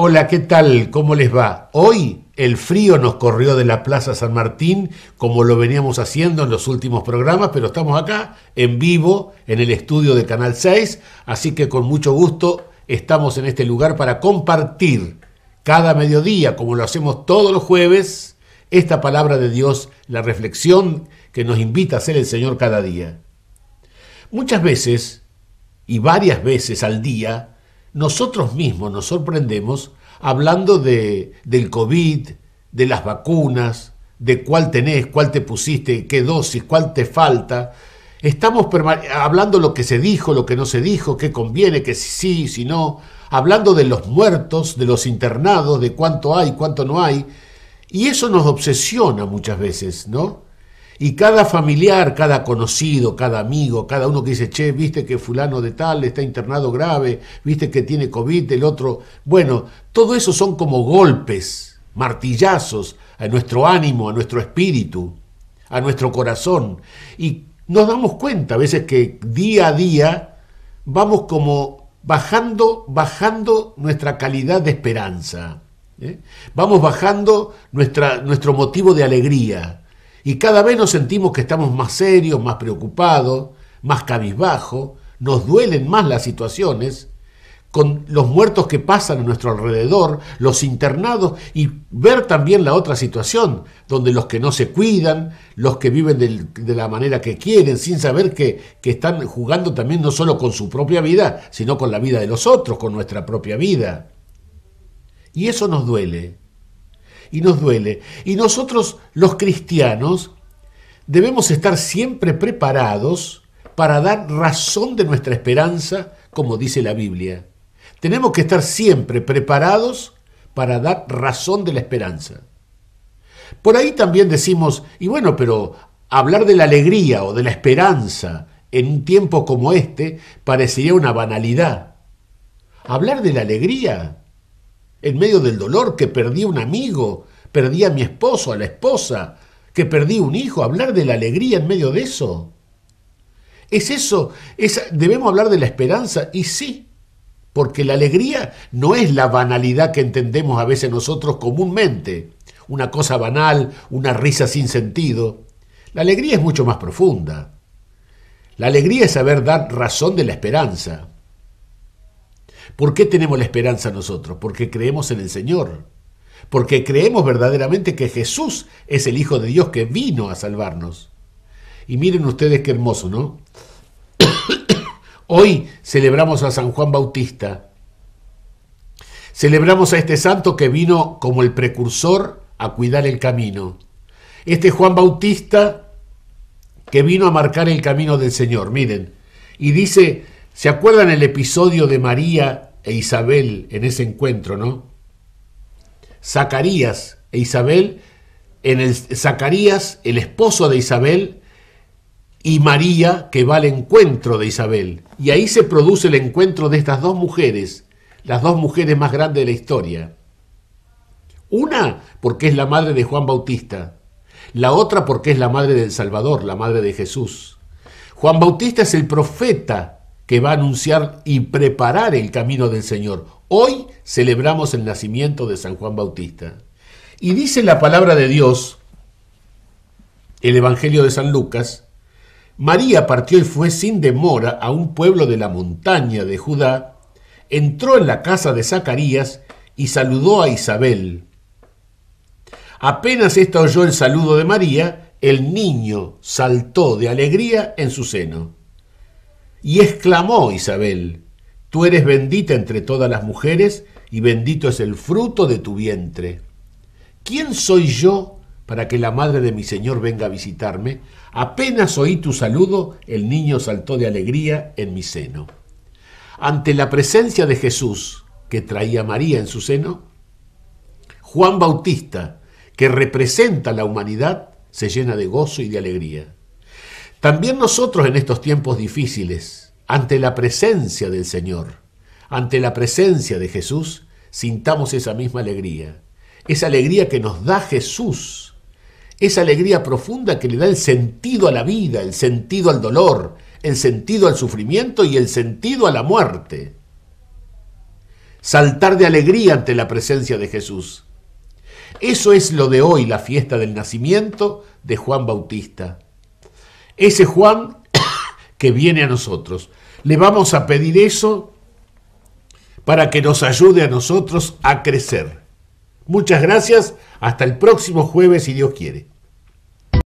Hola, ¿qué tal? ¿Cómo les va? Hoy el frío nos corrió de la Plaza San Martín, como lo veníamos haciendo en los últimos programas, pero estamos acá en vivo en el estudio de Canal 6, así que con mucho gusto estamos en este lugar para compartir cada mediodía, como lo hacemos todos los jueves, esta palabra de Dios, la reflexión que nos invita a hacer el Señor cada día. Muchas veces, y varias veces al día, nosotros mismos nos sorprendemos hablando de, del COVID, de las vacunas, de cuál tenés, cuál te pusiste, qué dosis, cuál te falta. Estamos hablando lo que se dijo, lo que no se dijo, qué conviene, que sí, si no, hablando de los muertos, de los internados, de cuánto hay, cuánto no hay. Y eso nos obsesiona muchas veces, ¿no? Y cada familiar, cada conocido, cada amigo, cada uno que dice, che, viste que fulano de tal está internado grave, viste que tiene COVID, el otro... Bueno, todo eso son como golpes, martillazos a nuestro ánimo, a nuestro espíritu, a nuestro corazón. Y nos damos cuenta a veces que día a día vamos como bajando, bajando nuestra calidad de esperanza. ¿eh? Vamos bajando nuestra, nuestro motivo de alegría y cada vez nos sentimos que estamos más serios, más preocupados, más cabizbajos, nos duelen más las situaciones, con los muertos que pasan a nuestro alrededor, los internados y ver también la otra situación, donde los que no se cuidan, los que viven de la manera que quieren, sin saber que, que están jugando también no solo con su propia vida, sino con la vida de los otros, con nuestra propia vida. Y eso nos duele y nos duele. Y nosotros los cristianos debemos estar siempre preparados para dar razón de nuestra esperanza, como dice la Biblia. Tenemos que estar siempre preparados para dar razón de la esperanza. Por ahí también decimos, y bueno, pero hablar de la alegría o de la esperanza en un tiempo como este parecería una banalidad. Hablar de la alegría en medio del dolor, que perdí a un amigo, perdí a mi esposo, a la esposa, que perdí un hijo, hablar de la alegría en medio de eso. ¿Es eso? ¿Debemos hablar de la esperanza? Y sí, porque la alegría no es la banalidad que entendemos a veces nosotros comúnmente, una cosa banal, una risa sin sentido. La alegría es mucho más profunda. La alegría es saber dar razón de la esperanza. ¿Por qué tenemos la esperanza nosotros? Porque creemos en el Señor. Porque creemos verdaderamente que Jesús es el Hijo de Dios que vino a salvarnos. Y miren ustedes qué hermoso, ¿no? Hoy celebramos a San Juan Bautista. Celebramos a este santo que vino como el precursor a cuidar el camino. Este Juan Bautista que vino a marcar el camino del Señor. Miren, y dice ¿Se acuerdan el episodio de María e Isabel en ese encuentro, no? Zacarías e Isabel, en el, Zacarías, el esposo de Isabel, y María que va al encuentro de Isabel. Y ahí se produce el encuentro de estas dos mujeres, las dos mujeres más grandes de la historia. Una porque es la madre de Juan Bautista, la otra porque es la madre del Salvador, la madre de Jesús. Juan Bautista es el profeta que va a anunciar y preparar el camino del Señor. Hoy celebramos el nacimiento de San Juan Bautista. Y dice la palabra de Dios, el Evangelio de San Lucas, María partió y fue sin demora a un pueblo de la montaña de Judá, entró en la casa de Zacarías y saludó a Isabel. Apenas ésta oyó el saludo de María, el niño saltó de alegría en su seno. Y exclamó Isabel, Tú eres bendita entre todas las mujeres, y bendito es el fruto de tu vientre. ¿Quién soy yo para que la madre de mi Señor venga a visitarme? Apenas oí tu saludo, el niño saltó de alegría en mi seno. Ante la presencia de Jesús, que traía María en su seno, Juan Bautista, que representa a la humanidad, se llena de gozo y de alegría. También nosotros en estos tiempos difíciles, ante la presencia del Señor, ante la presencia de Jesús, sintamos esa misma alegría, esa alegría que nos da Jesús, esa alegría profunda que le da el sentido a la vida, el sentido al dolor, el sentido al sufrimiento y el sentido a la muerte. Saltar de alegría ante la presencia de Jesús. Eso es lo de hoy, la fiesta del nacimiento de Juan Bautista ese Juan que viene a nosotros. Le vamos a pedir eso para que nos ayude a nosotros a crecer. Muchas gracias, hasta el próximo jueves si Dios quiere.